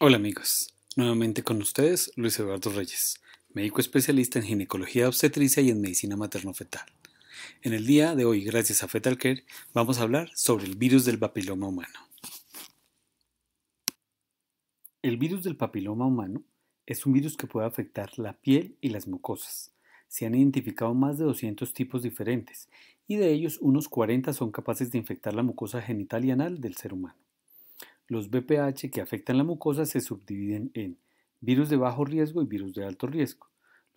Hola amigos, nuevamente con ustedes Luis Eduardo Reyes, médico especialista en ginecología obstetricia y en medicina materno-fetal. En el día de hoy, gracias a Fetal Care, vamos a hablar sobre el virus del papiloma humano. El virus del papiloma humano es un virus que puede afectar la piel y las mucosas. Se han identificado más de 200 tipos diferentes y de ellos unos 40 son capaces de infectar la mucosa genital y anal del ser humano. Los BPH que afectan la mucosa se subdividen en virus de bajo riesgo y virus de alto riesgo.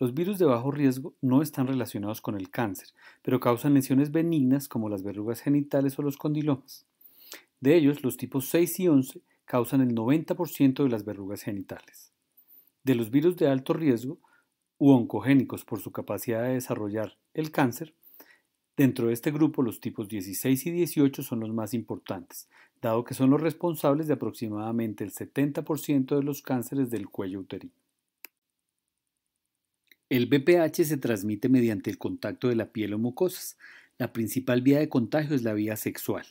Los virus de bajo riesgo no están relacionados con el cáncer, pero causan lesiones benignas como las verrugas genitales o los condilomas. De ellos, los tipos 6 y 11 causan el 90% de las verrugas genitales. De los virus de alto riesgo, u oncogénicos por su capacidad de desarrollar el cáncer, dentro de este grupo los tipos 16 y 18 son los más importantes, dado que son los responsables de aproximadamente el 70% de los cánceres del cuello uterino. El BPH se transmite mediante el contacto de la piel o mucosas. La principal vía de contagio es la vía sexual.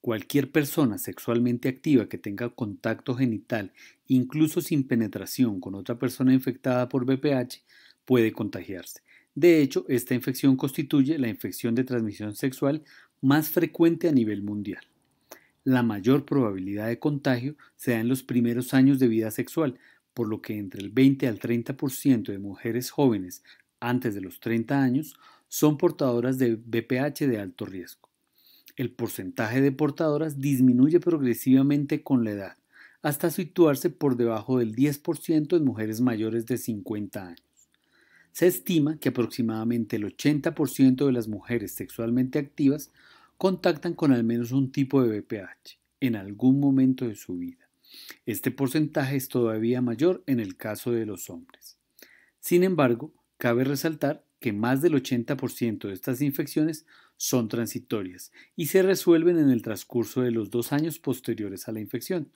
Cualquier persona sexualmente activa que tenga contacto genital, incluso sin penetración, con otra persona infectada por BPH puede contagiarse. De hecho, esta infección constituye la infección de transmisión sexual más frecuente a nivel mundial. La mayor probabilidad de contagio se da en los primeros años de vida sexual, por lo que entre el 20 al 30% de mujeres jóvenes antes de los 30 años son portadoras de BPH de alto riesgo. El porcentaje de portadoras disminuye progresivamente con la edad, hasta situarse por debajo del 10% en mujeres mayores de 50 años. Se estima que aproximadamente el 80% de las mujeres sexualmente activas contactan con al menos un tipo de BPH en algún momento de su vida. Este porcentaje es todavía mayor en el caso de los hombres. Sin embargo, cabe resaltar que más del 80% de estas infecciones son transitorias y se resuelven en el transcurso de los dos años posteriores a la infección.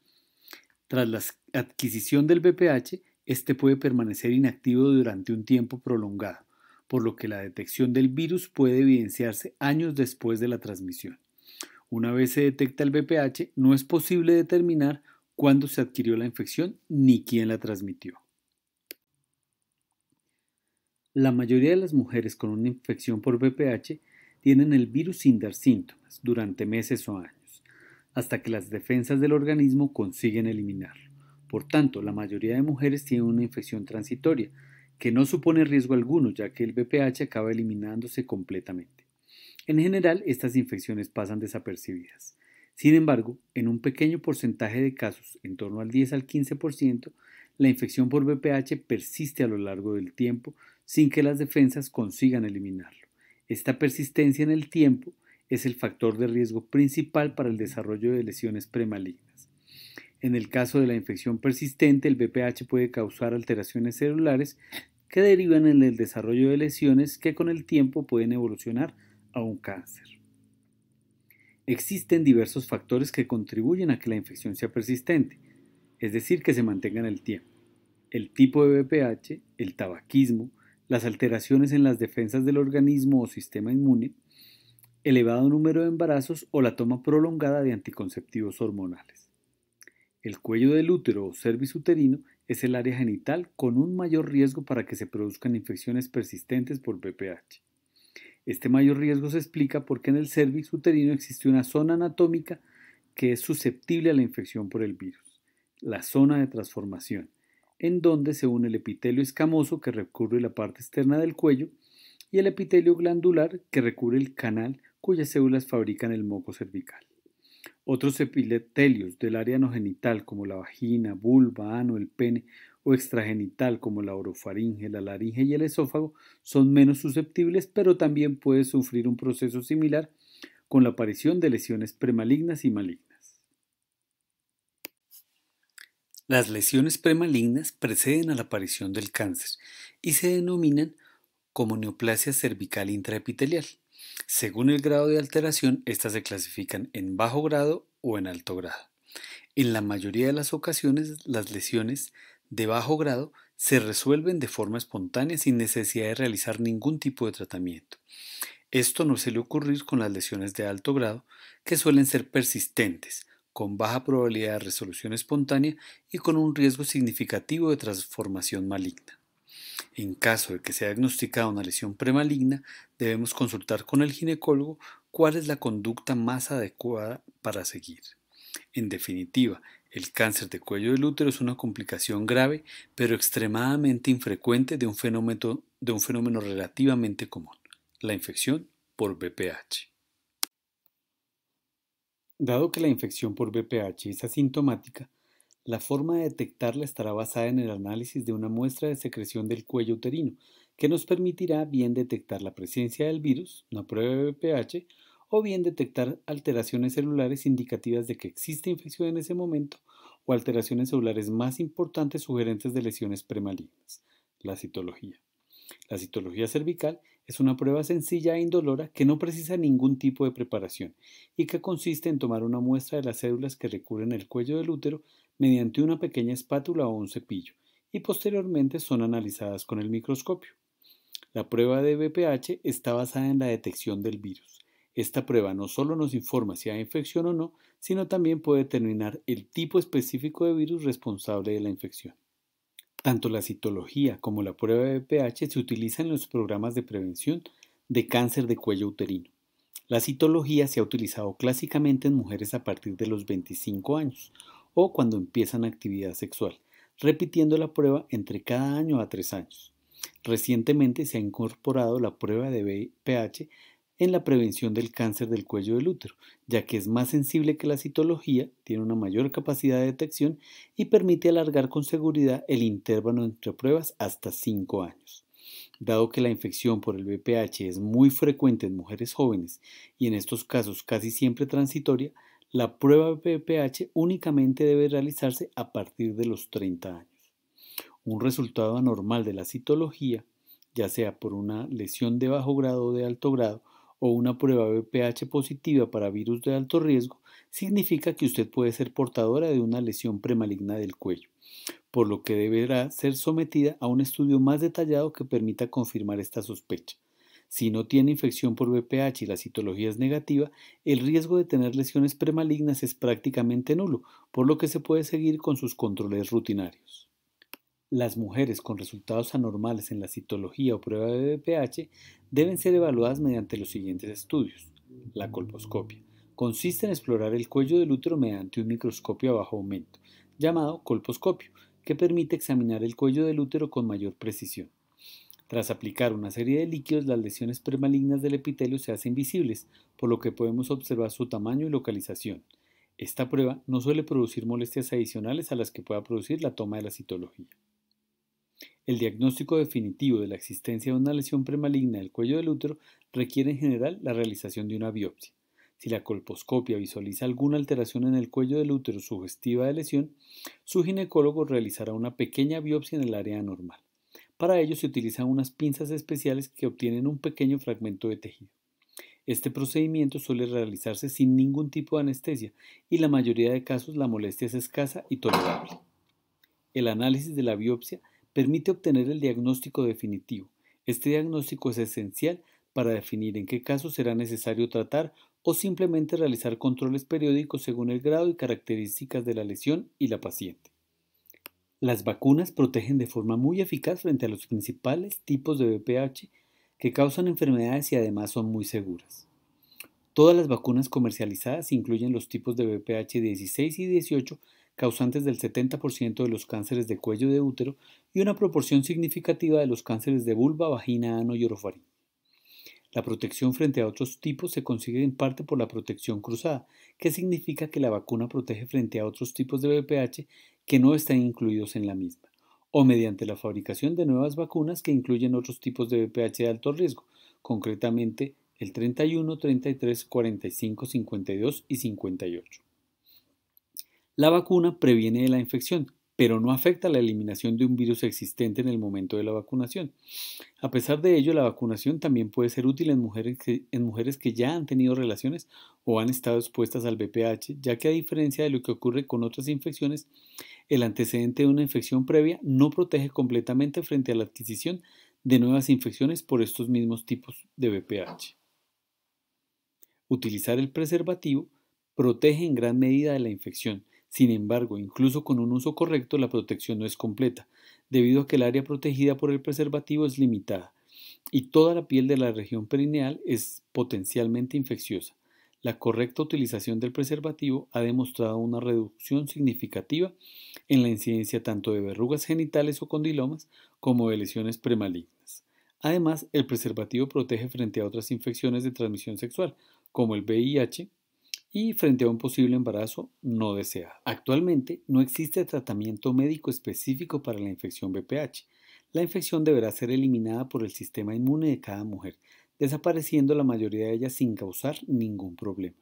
Tras la adquisición del BPH, este puede permanecer inactivo durante un tiempo prolongado, por lo que la detección del virus puede evidenciarse años después de la transmisión. Una vez se detecta el VPH, no es posible determinar cuándo se adquirió la infección ni quién la transmitió. La mayoría de las mujeres con una infección por VPH tienen el virus sin dar síntomas durante meses o años, hasta que las defensas del organismo consiguen eliminarlo. Por tanto, la mayoría de mujeres tienen una infección transitoria, que no supone riesgo alguno, ya que el BPH acaba eliminándose completamente. En general, estas infecciones pasan desapercibidas. Sin embargo, en un pequeño porcentaje de casos, en torno al 10 al 15%, la infección por BPH persiste a lo largo del tiempo sin que las defensas consigan eliminarlo. Esta persistencia en el tiempo es el factor de riesgo principal para el desarrollo de lesiones premalignas. En el caso de la infección persistente, el BPH puede causar alteraciones celulares que derivan en el desarrollo de lesiones que con el tiempo pueden evolucionar a un cáncer. Existen diversos factores que contribuyen a que la infección sea persistente, es decir, que se mantenga en el tiempo. El tipo de BPH, el tabaquismo, las alteraciones en las defensas del organismo o sistema inmune, elevado número de embarazos o la toma prolongada de anticonceptivos hormonales. El cuello del útero o cervix uterino es el área genital con un mayor riesgo para que se produzcan infecciones persistentes por BPH. Este mayor riesgo se explica porque en el cervix uterino existe una zona anatómica que es susceptible a la infección por el virus, la zona de transformación, en donde se une el epitelio escamoso que recubre la parte externa del cuello y el epitelio glandular que recubre el canal cuyas células fabrican el moco cervical. Otros epitelios del área genital como la vagina, vulva, ano, el pene o extragenital como la orofaringe, la laringe y el esófago son menos susceptibles, pero también puede sufrir un proceso similar con la aparición de lesiones premalignas y malignas. Las lesiones premalignas preceden a la aparición del cáncer y se denominan como neoplasia cervical intraepitelial. Según el grado de alteración, estas se clasifican en bajo grado o en alto grado. En la mayoría de las ocasiones, las lesiones de bajo grado se resuelven de forma espontánea sin necesidad de realizar ningún tipo de tratamiento. Esto no suele ocurrir con las lesiones de alto grado, que suelen ser persistentes, con baja probabilidad de resolución espontánea y con un riesgo significativo de transformación maligna. En caso de que sea diagnosticada una lesión premaligna, debemos consultar con el ginecólogo cuál es la conducta más adecuada para seguir. En definitiva, el cáncer de cuello del útero es una complicación grave, pero extremadamente infrecuente de un fenómeno, de un fenómeno relativamente común, la infección por BPH. Dado que la infección por BPH es asintomática, la forma de detectarla estará basada en el análisis de una muestra de secreción del cuello uterino, que nos permitirá bien detectar la presencia del virus, una prueba de pH, o bien detectar alteraciones celulares indicativas de que existe infección en ese momento o alteraciones celulares más importantes sugerentes de lesiones premalignas, la citología. La citología cervical es una prueba sencilla e indolora que no precisa ningún tipo de preparación y que consiste en tomar una muestra de las células que recubren el cuello del útero mediante una pequeña espátula o un cepillo y posteriormente son analizadas con el microscopio. La prueba de BPH está basada en la detección del virus. Esta prueba no solo nos informa si hay infección o no, sino también puede determinar el tipo específico de virus responsable de la infección. Tanto la citología como la prueba de BPH se utilizan en los programas de prevención de cáncer de cuello uterino. La citología se ha utilizado clásicamente en mujeres a partir de los 25 años o cuando empiezan actividad sexual, repitiendo la prueba entre cada año a tres años. Recientemente se ha incorporado la prueba de BPH en la prevención del cáncer del cuello del útero, ya que es más sensible que la citología, tiene una mayor capacidad de detección y permite alargar con seguridad el intervalo entre pruebas hasta 5 años. Dado que la infección por el VPH es muy frecuente en mujeres jóvenes y en estos casos casi siempre transitoria, la prueba BPH únicamente debe realizarse a partir de los 30 años. Un resultado anormal de la citología, ya sea por una lesión de bajo grado o de alto grado, o una prueba BPH positiva para virus de alto riesgo significa que usted puede ser portadora de una lesión premaligna del cuello, por lo que deberá ser sometida a un estudio más detallado que permita confirmar esta sospecha. Si no tiene infección por BPH y la citología es negativa, el riesgo de tener lesiones premalignas es prácticamente nulo, por lo que se puede seguir con sus controles rutinarios. Las mujeres con resultados anormales en la citología o prueba de BPH deben ser evaluadas mediante los siguientes estudios. La colposcopia. Consiste en explorar el cuello del útero mediante un microscopio a bajo aumento, llamado colposcopio, que permite examinar el cuello del útero con mayor precisión. Tras aplicar una serie de líquidos, las lesiones premalignas del epitelio se hacen visibles, por lo que podemos observar su tamaño y localización. Esta prueba no suele producir molestias adicionales a las que pueda producir la toma de la citología. El diagnóstico definitivo de la existencia de una lesión premaligna del cuello del útero requiere en general la realización de una biopsia. Si la colposcopia visualiza alguna alteración en el cuello del útero sugestiva de lesión, su ginecólogo realizará una pequeña biopsia en el área anormal. Para ello se utilizan unas pinzas especiales que obtienen un pequeño fragmento de tejido. Este procedimiento suele realizarse sin ningún tipo de anestesia y la mayoría de casos la molestia es escasa y tolerable. El análisis de la biopsia permite obtener el diagnóstico definitivo. Este diagnóstico es esencial para definir en qué casos será necesario tratar o simplemente realizar controles periódicos según el grado y características de la lesión y la paciente. Las vacunas protegen de forma muy eficaz frente a los principales tipos de VPH que causan enfermedades y además son muy seguras. Todas las vacunas comercializadas incluyen los tipos de VPH 16 y 18 causantes del 70% de los cánceres de cuello de útero y una proporción significativa de los cánceres de vulva, vagina, ano y orofarín. La protección frente a otros tipos se consigue en parte por la protección cruzada, que significa que la vacuna protege frente a otros tipos de VPH que no están incluidos en la misma, o mediante la fabricación de nuevas vacunas que incluyen otros tipos de VPH de alto riesgo, concretamente el 31, 33, 45, 52 y 58. La vacuna previene de la infección, pero no afecta la eliminación de un virus existente en el momento de la vacunación. A pesar de ello, la vacunación también puede ser útil en mujeres que, en mujeres que ya han tenido relaciones o han estado expuestas al VPH, ya que a diferencia de lo que ocurre con otras infecciones, el antecedente de una infección previa no protege completamente frente a la adquisición de nuevas infecciones por estos mismos tipos de VPH. Utilizar el preservativo protege en gran medida de la infección sin embargo, incluso con un uso correcto, la protección no es completa, debido a que el área protegida por el preservativo es limitada y toda la piel de la región perineal es potencialmente infecciosa. La correcta utilización del preservativo ha demostrado una reducción significativa en la incidencia tanto de verrugas genitales o condilomas como de lesiones premalignas. Además, el preservativo protege frente a otras infecciones de transmisión sexual, como el VIH, y frente a un posible embarazo no deseado. Actualmente no existe tratamiento médico específico para la infección BPH. La infección deberá ser eliminada por el sistema inmune de cada mujer, desapareciendo la mayoría de ellas sin causar ningún problema.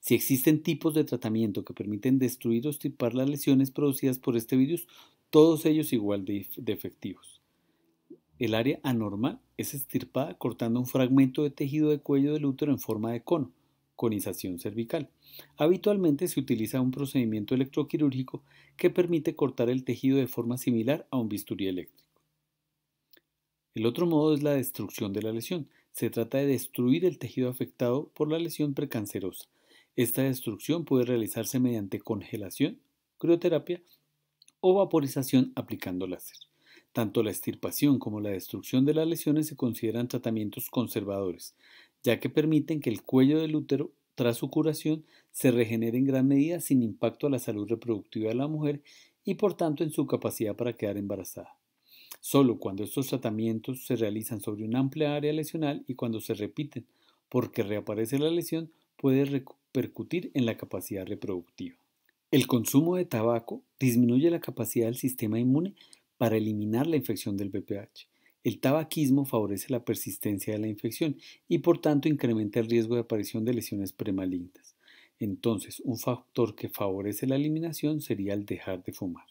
Si existen tipos de tratamiento que permiten destruir o estirpar las lesiones producidas por este virus, todos ellos igual de, efectivos. El área anormal es estirpada cortando un fragmento de tejido de cuello del útero en forma de cono conización cervical. Habitualmente se utiliza un procedimiento electroquirúrgico que permite cortar el tejido de forma similar a un bisturí eléctrico. El otro modo es la destrucción de la lesión. Se trata de destruir el tejido afectado por la lesión precancerosa. Esta destrucción puede realizarse mediante congelación, crioterapia o vaporización aplicando láser. Tanto la extirpación como la destrucción de las lesiones se consideran tratamientos conservadores ya que permiten que el cuello del útero, tras su curación, se regenere en gran medida sin impacto a la salud reproductiva de la mujer y por tanto en su capacidad para quedar embarazada. Solo cuando estos tratamientos se realizan sobre una amplia área lesional y cuando se repiten porque reaparece la lesión puede repercutir en la capacidad reproductiva. El consumo de tabaco disminuye la capacidad del sistema inmune para eliminar la infección del VPH el tabaquismo favorece la persistencia de la infección y por tanto incrementa el riesgo de aparición de lesiones premalignas. Entonces, un factor que favorece la eliminación sería el dejar de fumar.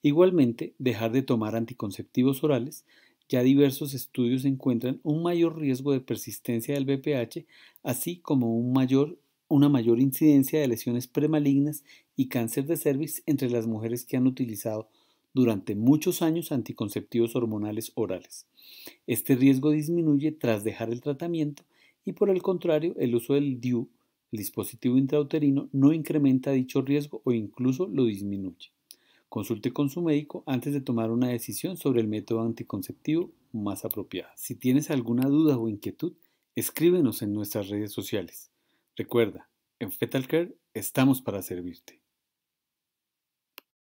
Igualmente, dejar de tomar anticonceptivos orales, ya diversos estudios encuentran un mayor riesgo de persistencia del BPH, así como un mayor, una mayor incidencia de lesiones premalignas y cáncer de cervix entre las mujeres que han utilizado durante muchos años anticonceptivos hormonales orales. Este riesgo disminuye tras dejar el tratamiento y por el contrario el uso del DIU, el dispositivo intrauterino, no incrementa dicho riesgo o incluso lo disminuye. Consulte con su médico antes de tomar una decisión sobre el método anticonceptivo más apropiado. Si tienes alguna duda o inquietud, escríbenos en nuestras redes sociales. Recuerda, en Fetal Care estamos para servirte.